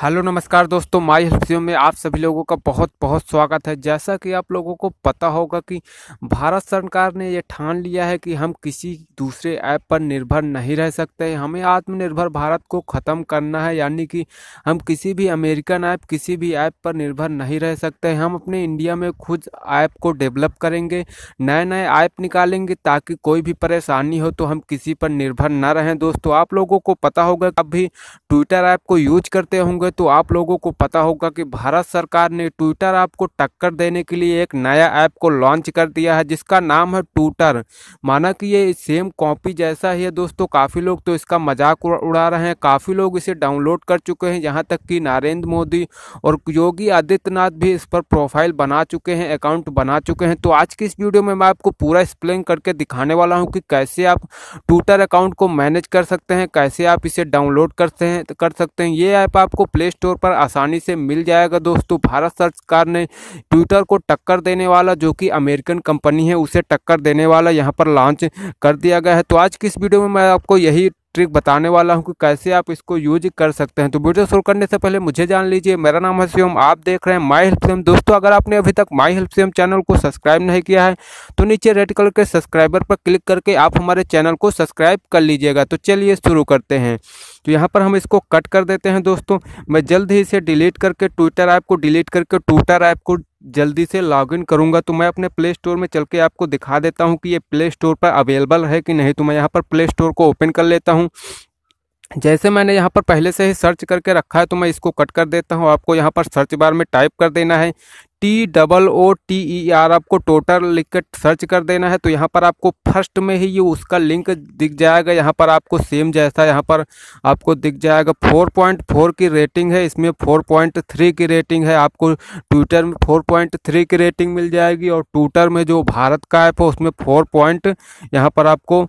hello नमस्कार दोस्तों माई हेल्पियो में आप सभी लोगों का बहुत बहुत स्वागत है जैसा कि आप लोगों को पता होगा कि भारत सरकार ने यह ठान लिया है कि हम किसी दूसरे ऐप पर निर्भर नहीं रह सकते हमें आत्मनिर्भर भारत को ख़त्म करना है यानी कि हम किसी भी अमेरिकन ऐप किसी भी ऐप पर निर्भर नहीं रह सकते हम अपने इंडिया में खुद ऐप को डेवलप करेंगे नए नए ऐप निकालेंगे ताकि कोई भी परेशानी हो तो हम किसी पर निर्भर ना रहें दोस्तों आप लोगों को पता होगा आप भी ट्विटर ऐप को यूज करते होंगे होंगे तो आप लोगों को पता होगा कि भारत सरकार ने ट्विटर ऐप को टक्कर देने के लिए एक नया ऐप को लॉन्च कर दिया है जिसका नाम है ट्विटर माना कि ये सेम कॉपी जैसा ही है दोस्तों काफ़ी लोग तो इसका मजाक उड़ा रहे हैं काफ़ी लोग इसे डाउनलोड कर चुके हैं यहाँ तक कि नरेंद्र मोदी और योगी आदित्यनाथ भी इस पर प्रोफाइल बना चुके हैं अकाउंट बना चुके हैं तो आज की इस वीडियो में मैं आपको पूरा एक्सप्लेन करके दिखाने वाला हूँ कि कैसे आप ट्विटर अकाउंट को मैनेज कर सकते हैं कैसे आप इसे डाउनलोड कर सकते हैं कर सकते हैं ये ऐप आपको प्ले स्टोर पर आसानी से मिल जाएगा दोस्तों भारत सरकार ने ट्विटर को टक्कर देने वाला जो कि अमेरिकन कंपनी है उसे टक्कर देने वाला यहाँ पर लॉन्च कर दिया गया है तो आज की इस वीडियो में मैं आपको यही ट्रिक बताने वाला हूँ कि कैसे आप इसको यूज कर सकते हैं तो वीडियो शुरू करने से पहले मुझे जान लीजिए मेरा नाम है शिवम आप देख रहे हैं माई हेल्प सेम दोस्तों अगर आपने अभी तक माई हेल्प सेम चैनल को सब्सक्राइब नहीं किया है तो नीचे रेड कलर के सब्सक्राइबर पर क्लिक करके आप हमारे चैनल को सब्सक्राइब कर लीजिएगा तो चलिए शुरू करते हैं तो यहाँ पर हम इसको कट कर देते हैं दोस्तों मैं जल्द ही इसे डिलीट करके ट्विटर ऐप को डिलीट करके ट्विटर ऐप को जल्दी से लॉगिन करूँगा तो मैं अपने प्ले स्टोर में चल के आपको दिखा देता हूँ कि ये प्ले स्टोर पर अवेलेबल है कि नहीं तो मैं यहाँ पर प्ले स्टोर को ओपन कर लेता हूँ जैसे मैंने यहाँ पर पहले से ही सर्च करके रखा है तो मैं इसको कट कर देता हूँ आपको यहाँ पर सर्च बार में टाइप कर देना है T double O T E R आपको टोटल लिख कर सर्च कर देना है तो यहाँ पर आपको फर्स्ट में ही ये उसका लिंक दिख जाएगा यहाँ पर आपको सेम जैसा यहाँ पर आपको दिख जाएगा फोर पॉइंट फोर की रेटिंग है इसमें फोर पॉइंट थ्री की रेटिंग है आपको ट्विटर में फोर पॉइंट थ्री की रेटिंग मिल जाएगी और ट्विटर में जो भारत का ऐप है उसमें फोर पॉइंट यहाँ पर आपको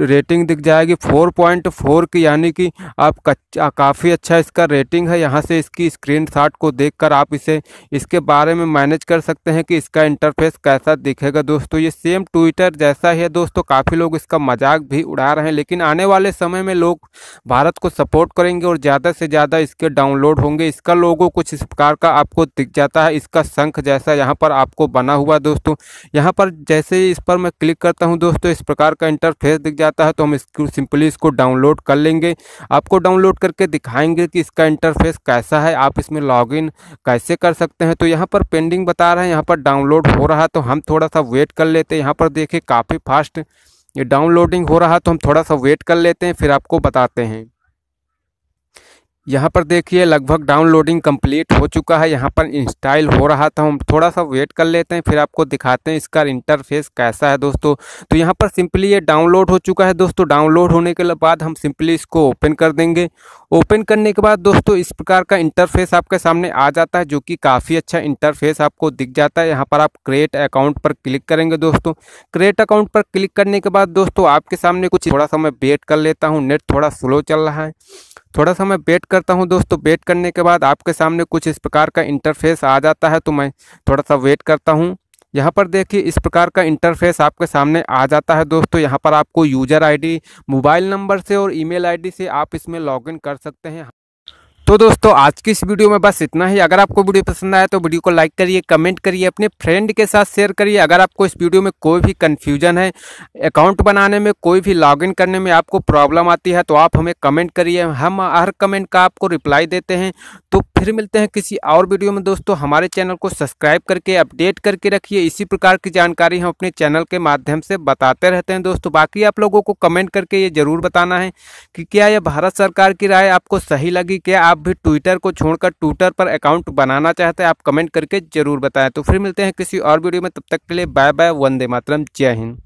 रेटिंग दिख जाएगी 4.4 की यानी कि आप कच्चा काफ़ी अच्छा इसका रेटिंग है यहाँ से इसकी स्क्रीन शॉट को देखकर आप इसे इसके बारे में मैनेज कर सकते हैं कि इसका इंटरफेस कैसा दिखेगा दोस्तों ये सेम ट्विटर जैसा ही है दोस्तों काफ़ी लोग इसका मजाक भी उड़ा रहे हैं लेकिन आने वाले समय में लोग भारत को सपोर्ट करेंगे और ज़्यादा से ज़्यादा इसके डाउनलोड होंगे इसका लोगों कुछ इस प्रकार का आपको दिख जाता है इसका शंख जैसा यहाँ पर आपको बना हुआ दोस्तों यहाँ पर जैसे इस पर मैं क्लिक करता हूँ दोस्तों इस प्रकार का इंटरफेस दिख जाता है तो हम इसको सिंपली इसको डाउनलोड कर लेंगे आपको डाउनलोड करके दिखाएंगे कि इसका इंटरफेस कैसा है आप इसमें लॉगिन कैसे कर सकते हैं तो यहाँ पर पेंडिंग बता रहा है यहाँ पर डाउनलोड हो रहा तो हम थोड़ा सा वेट कर लेते हैं यहाँ पर देखें काफ़ी फास्ट डाउनलोडिंग हो रहा तो हम थोड़ा सा वेट कर लेते हैं फिर आपको बताते हैं यहाँ पर देखिए लगभग डाउनलोडिंग कंप्लीट हो चुका है यहाँ पर इंस्टॉल हो रहा था हम थोड़ा सा वेट कर लेते हैं फिर आपको दिखाते हैं इसका इंटरफेस कैसा है दोस्तों तो यहाँ पर सिंपली ये डाउनलोड हो चुका है दोस्तों डाउनलोड होने के बाद हम सिंपली इसको ओपन कर देंगे ओपन करने के बाद दोस्तों इस प्रकार का इंटरफेस आपके सामने आ जाता है जो कि काफ़ी अच्छा इंटरफेस आपको दिख जाता है यहाँ पर आप क्रिएट अकाउंट पर क्लिक करेंगे दोस्तों क्रिएट अकाउंट पर क्लिक करने के बाद दोस्तों आपके सामने कुछ थोड़ा सा मैं वेट कर लेता हूँ नेट थोड़ा स्लो चल रहा है थोड़ा सा मैं वेट करता हूँ दोस्तों तो वेट करने के बाद आपके सामने कुछ इस प्रकार का इंटरफेस आ जाता है तो मैं थोड़ा सा वेट करता हूँ यहाँ पर देखिए इस प्रकार का इंटरफेस आपके सामने आ जाता है दोस्तों तो यहाँ पर आपको यूजर आईडी मोबाइल नंबर से और ईमेल आईडी से आप इसमें लॉगिन कर सकते हैं तो दोस्तों आज की इस वीडियो में बस इतना ही अगर आपको वीडियो पसंद आया तो वीडियो को लाइक करिए कमेंट करिए अपने फ्रेंड के साथ शेयर करिए अगर आपको इस वीडियो में कोई भी कन्फ्यूजन है अकाउंट बनाने में कोई भी लॉगिन करने में आपको प्रॉब्लम आती है तो आप हमें कमेंट करिए हम हर कमेंट का आपको रिप्लाई देते हैं तो फिर मिलते हैं किसी और वीडियो में दोस्तों हमारे चैनल को सब्सक्राइब करके अपडेट करके रखिए इसी प्रकार की जानकारी हम अपने चैनल के माध्यम से बताते रहते हैं दोस्तों बाकी आप लोगों को कमेंट करके ये ज़रूर बताना है कि क्या यह भारत सरकार की राय आपको सही लगी क्या आप आप भी ट्विटर को छोड़कर ट्विटर पर अकाउंट बनाना चाहते हैं आप कमेंट करके जरूर बताएं तो फिर मिलते हैं किसी और वीडियो में तब तक के लिए बाय बाय वंदे मातरम जय हिंद